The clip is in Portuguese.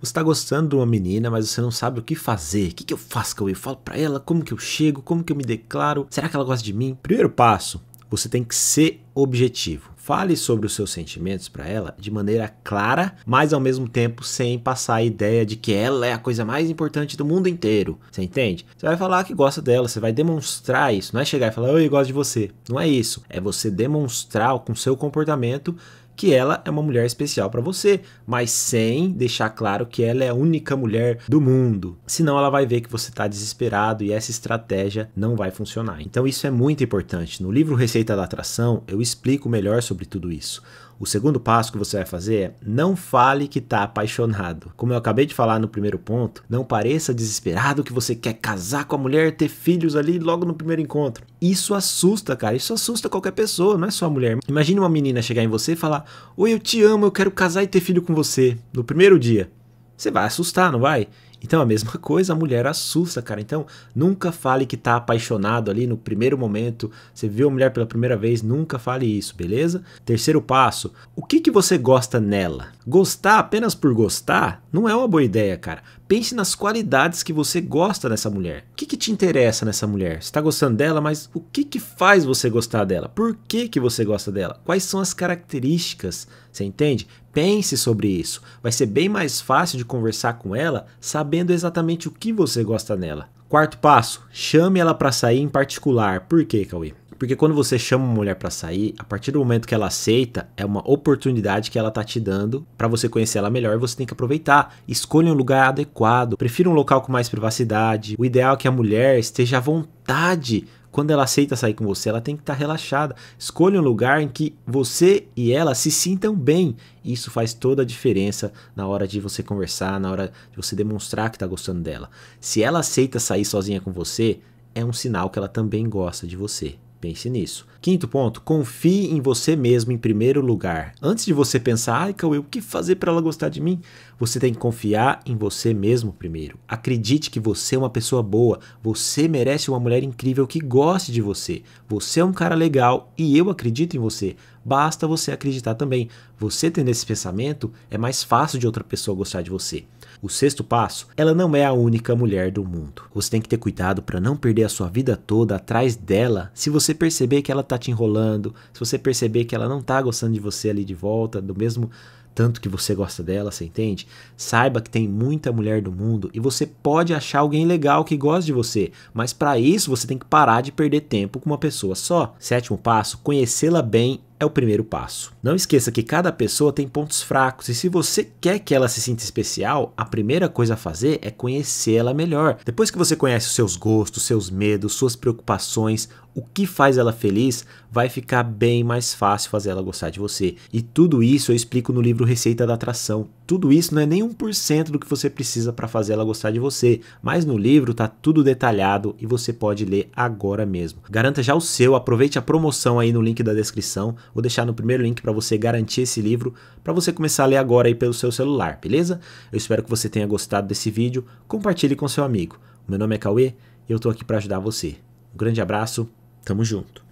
Você está gostando de uma menina, mas você não sabe o que fazer. O que, que eu faço, Cauê? Eu falo para ela? Como que eu chego? Como que eu me declaro? Será que ela gosta de mim? Primeiro passo, você tem que ser objetivo. Fale sobre os seus sentimentos para ela de maneira clara, mas ao mesmo tempo sem passar a ideia de que ela é a coisa mais importante do mundo inteiro. Você entende? Você vai falar que gosta dela, você vai demonstrar isso. Não é chegar e falar, eu gosto de você. Não é isso. É você demonstrar com seu comportamento que ela é uma mulher especial para você, mas sem deixar claro que ela é a única mulher do mundo. Senão ela vai ver que você está desesperado e essa estratégia não vai funcionar. Então isso é muito importante. No livro Receita da Atração, eu explico melhor sobre tudo isso. O segundo passo que você vai fazer é não fale que está apaixonado. Como eu acabei de falar no primeiro ponto, não pareça desesperado que você quer casar com a mulher, ter filhos ali logo no primeiro encontro. Isso assusta, cara. Isso assusta qualquer pessoa, não é só a mulher. Imagina uma menina chegar em você e falar: Oi, eu te amo, eu quero casar e ter filho com você no primeiro dia. Você vai assustar, não vai? Então a mesma coisa, a mulher assusta, cara. Então nunca fale que tá apaixonado ali no primeiro momento. Você viu a mulher pela primeira vez, nunca fale isso, beleza? Terceiro passo, o que que você gosta nela? Gostar apenas por gostar não é uma boa ideia, cara. Pense nas qualidades que você gosta nessa mulher. O que, que te interessa nessa mulher? Você tá gostando dela, mas o que que faz você gostar dela? Por que que você gosta dela? Quais são as características? Você entende? Pense sobre isso. Vai ser bem mais fácil de conversar com ela, sabe sabendo exatamente o que você gosta nela. Quarto passo, chame ela para sair em particular. Por quê, Cauê? Porque quando você chama uma mulher para sair, a partir do momento que ela aceita, é uma oportunidade que ela tá te dando para você conhecer ela melhor e você tem que aproveitar. Escolha um lugar adequado, prefira um local com mais privacidade. O ideal é que a mulher esteja à vontade quando ela aceita sair com você, ela tem que estar tá relaxada. Escolha um lugar em que você e ela se sintam bem. Isso faz toda a diferença na hora de você conversar, na hora de você demonstrar que está gostando dela. Se ela aceita sair sozinha com você, é um sinal que ela também gosta de você. Pense nisso. Quinto ponto, confie em você mesmo em primeiro lugar. Antes de você pensar, ai, Cauê, o que fazer para ela gostar de mim? Você tem que confiar em você mesmo primeiro. Acredite que você é uma pessoa boa, você merece uma mulher incrível que goste de você. Você é um cara legal e eu acredito em você. Basta você acreditar também. Você tendo esse pensamento, é mais fácil de outra pessoa gostar de você. O sexto passo, ela não é a única mulher do mundo. Você tem que ter cuidado para não perder a sua vida toda atrás dela. Se você perceber que ela tá te enrolando, se você perceber que ela não tá gostando de você ali de volta, do mesmo tanto que você gosta dela, você entende? Saiba que tem muita mulher do mundo e você pode achar alguém legal que gosta de você, mas para isso você tem que parar de perder tempo com uma pessoa só. Sétimo passo, conhecê-la bem é o primeiro passo. Não esqueça que cada pessoa tem pontos fracos e se você quer que ela se sinta especial, a primeira coisa a fazer é conhecê-la melhor. Depois que você conhece os seus gostos, seus medos, suas preocupações, o que faz ela feliz, vai ficar bem mais fácil fazer ela gostar de você. E tudo isso eu explico no livro Receita da Atração tudo isso não é nem 1% do que você precisa para fazer ela gostar de você, mas no livro tá tudo detalhado e você pode ler agora mesmo. Garanta já o seu, aproveite a promoção aí no link da descrição, vou deixar no primeiro link para você garantir esse livro para você começar a ler agora aí pelo seu celular, beleza? Eu espero que você tenha gostado desse vídeo, compartilhe com seu amigo. Meu nome é Cauê e eu tô aqui para ajudar você. Um grande abraço, tamo junto.